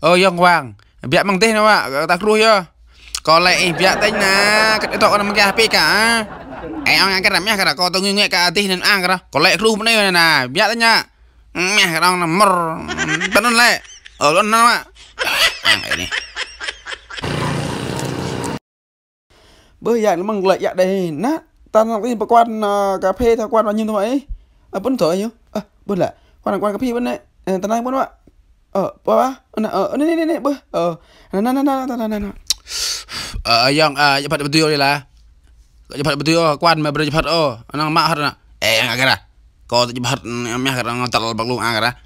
ơ ờ, yong wang bịa bằng tên không ạ ta kru yo có lẽ bịa tên na cái tọt con kia hp cả ai ông ăn cái làm nhá cái có tôi nghe cả tin nên ăn cái đó có lẽ kru bên đây nè bịa tên nhá ừ, mẹ cái ông nằm mờ tên nó lẹ ở luôn nó ạ bởi vậy nó mừng lợi dạ đây nát ta làm cái quan ờ, cà phê theo quan bao nhiêu thôi ấy ờ, à, bún thở nhiêu à, bún là quan là quan cà phê bún đấy ta đang bún ạ ờ ba ba anak uh, eh, oh, nenek nenek bah eh, nah, nah, nah, nah, nah, nah, eh, uh, yang uh, cepat betul lah cepat betul oh kuan mah cepat oh anak mak har eh yang agak kau tu cepat mah mm, har ngotak lal baklung agak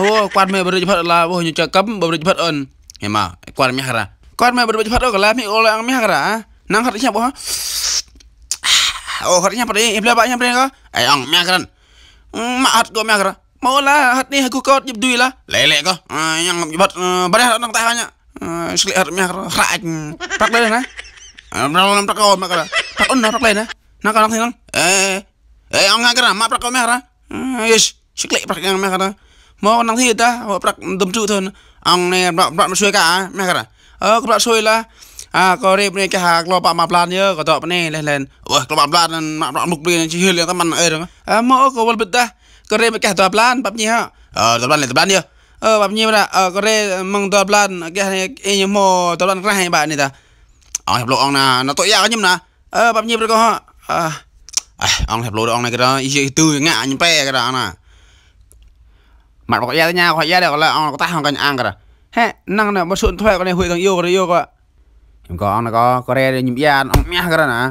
mau oh, kuan mah cepat lah wah nyu cakap cepat on ya mah kuan mah har kuan mah cepat oh kalau mi olah ang mah har ah. nang har siapa ah. oh har siapa ni ibu bapaknya berani kau eh ang mah har mak har kau mah Maulah hat nih aku kot jeb dui ah, eh, lah. Lele ko. Yang jebat badah nang tahanya. Eh, Sli har miar raat. Prak lele nah. Prak lele prak ko makala. Prak on prak lele nah. Nak anak sinang. Eh. Eh ang ngakra ma prak ko miar. Eh, yes. Siklik prak yang miar. Mau nang thi ta. Prak dum tu thon. Ang ne prak prak suai ka miar. Eh prak suai lah. អាក៏រៀបនេះគេហាក្លោបាក់មកប្លានយើក៏តបនេះលេះលែនអូក្លោបាក់ប្លានមកមុខព្រៀនជិះលៀងតែមិនអីហ្នឹងអាមកក៏វល់បិទដែរก็เร่ไปแก่ตัวปลานปั๊บนี่ฮะเออตัวปลานเลยตัวปลานเนี่ยเออปั๊บนี่มันเออก็เร่มึงตัวปลานแก่เอ็งยมตัวปลานกระหายบ้านนี่ตาอ๋อแถบโลอองนะนะตัวยาวยิ่งนะเออปั๊บนี่มันก็ฮะเออองแถบโลอองในก็ได้อีกตัวง่ายยิ่งเป๊ะก็ได้นะมันบอกยาตัวเนี้ยขอยาเดี๋ยวก็เลยองก็ตายห้องกันอ่างก็ได้ฮะนั่งเนี่ยมาชวนถ้วยก็ในหุยตังโยก็ได้โยก็ยังก็องนะก็ก็เร่ยิ่งยานองเมียก็ได้นะ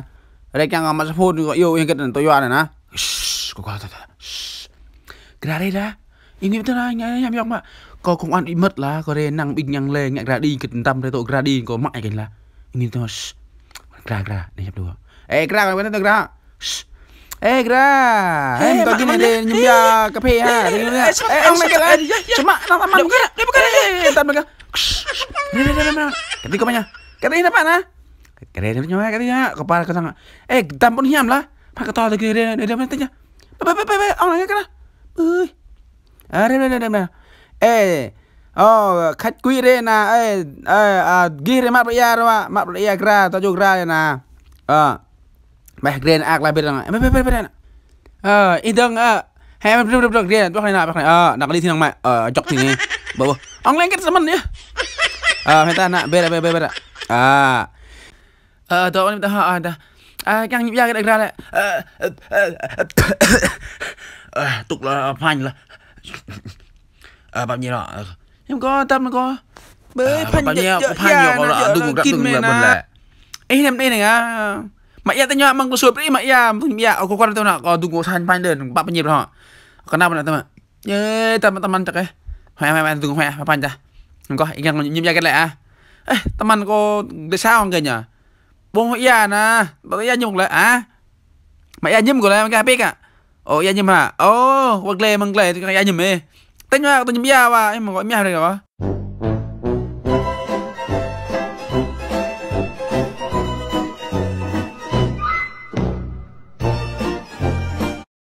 เร่แกงก็มาพูดโยยังก็ตัวยวานนะกูก็ได้ cái đá đây ra Ý nghĩa thế này nhá nhầm nhầm ạ Có công an bị mất là có đề năng bình nhăng lên, ngạc ra đi Cái tâm đây tội ra đi có mãi cảnh là Ý nghĩa thế này Ra ra để nhập được Ê ra ra bên đây ra Ê ra Em tao kia này đây nhầm ra cà phê ha Ê ông này cái này Chúng mà nó tắm ăn cái này Cái này tắm cái Đây đây đây đây Cái này có bao nhiêu Cái này nó bạn á Cái này nó nhỏ cái này á Có ba cái thằng Ê tắm bọn hiểm là phải cái to từ kia đây đây đây đây Bye bye bye bye Ông này cái này អើយអរេណេណេអេអូខាច់គួយរេណាអេអេអាគីរេម៉ាប់រយ៉ារម៉ាម៉ាប់រយ៉ាក្រាតយុក្រាណាអឺម៉ែក្រេនអាក់ឡាបិរងអេបិបិបិអឺអ៊ីដងអឺហែមព្រឹបព្រឹបក្រេនបោះណាបោះណាអឺដាក់លីទីនងម៉ែអឺចុកទីនេះបោះអងឡែងគិតសមិននេះអឺហេតាណាបិរបិបិបិអឺអឺតោះនេះតោះអឺតាអឺយ៉ាងញឹកយ៉ាក្រាអឺ à, tục là phanh là à, bao nhiêu đó em có tâm nó có bế ờ, phanh bao nhiêu phanh nhiều đó đừng gặp đừng là mình là ấy em đây này á mà ya tanya mang kusub ni mak ya mungkin ya aku kan tu nak kau tunggu san pandan bab penyip ha kenapa nak teman ye teman-teman tak eh hai hai hai tunggu hai apa dah engkau ingat nyim ya lại à eh teman kau de sao kayaknya bong ya na tak ya nyum lại à mak ya nyum kau lah mak apik ah Ồ, ya dạ nhầm hả? Ồ, hoặc lè măng lè, ya nhầm mê. Tên hoa, tôi nhầm ya và em gọi mẹ rồi đó.